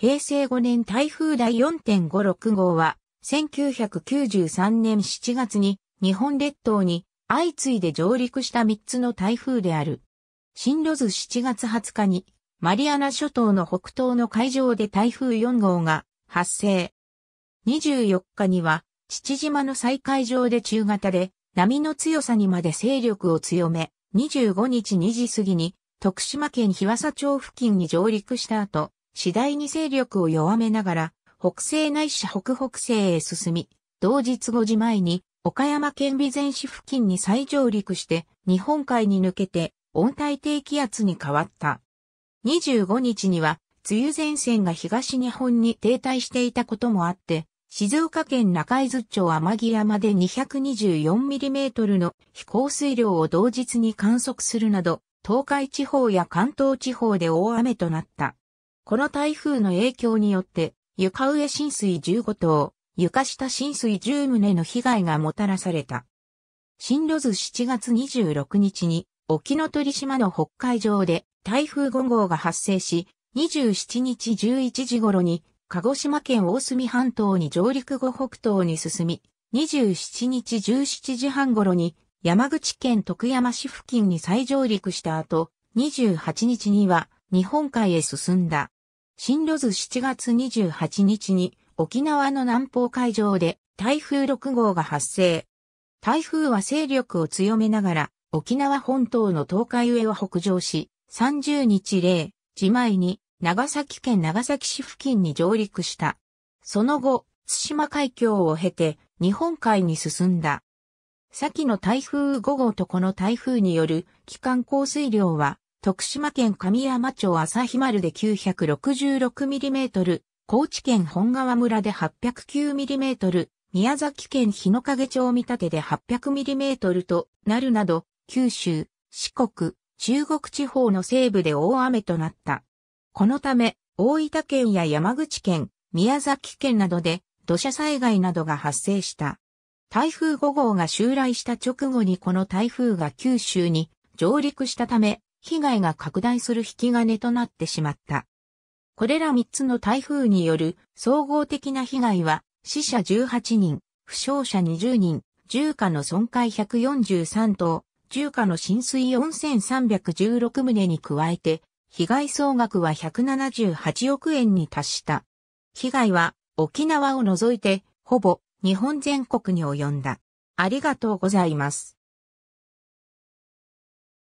平成5年台風第4.56号は、1993年7月に日本列島に相次いで上陸した3つの台風である。進路図7月20日にマリアナ諸島の北東の海上で台風4号が発生。24日には父島の再海上で中型で波の強さにまで勢力を強め、25日2時過ぎに徳島県日和佐町付近に上陸した後、次第に勢力を弱めながら、北西ないし北北西へ進み、同日5時前に、岡山県備前市付近に再上陸して、日本海に抜けて、温帯低気圧に変わった。25日には、梅雨前線が東日本に停滞していたこともあって、静岡県中伊豆町天城山で 224mm の飛行水量を同日に観測するなど、東海地方や関東地方で大雨となった。この台風の影響によって、床上浸水15棟、床下浸水10棟の被害がもたらされた。進路図7月26日に、沖ノ鳥島の北海上で台風5号が発生し、27日11時頃に、鹿児島県大隅半島に上陸後北東に進み、27日17時半頃に、山口県徳山市付近に再上陸した後、28日には日本海へ進んだ。進路図7月28日に沖縄の南方海上で台風6号が発生。台風は勢力を強めながら沖縄本島の東海上を北上し、30日0時前に長崎県長崎市付近に上陸した。その後、津島海峡を経て日本海に進んだ。先の台風5号とこの台風による期間降水量は徳島県神山町朝日丸で 966mm、高知県本川村で 809mm、宮崎県日之影町見立てで 800mm となるなど、九州、四国、中国地方の西部で大雨となった。このため、大分県や山口県、宮崎県などで土砂災害などが発生した。台風5号が襲来した直後にこの台風が九州に上陸したため、被害が拡大する引き金となってしまった。これら3つの台風による総合的な被害は死者18人、負傷者20人、住家の損壊143棟、住家の浸水4316棟に加えて、被害総額は178億円に達した。被害は沖縄を除いてほぼ日本全国に及んだ。ありがとうございます。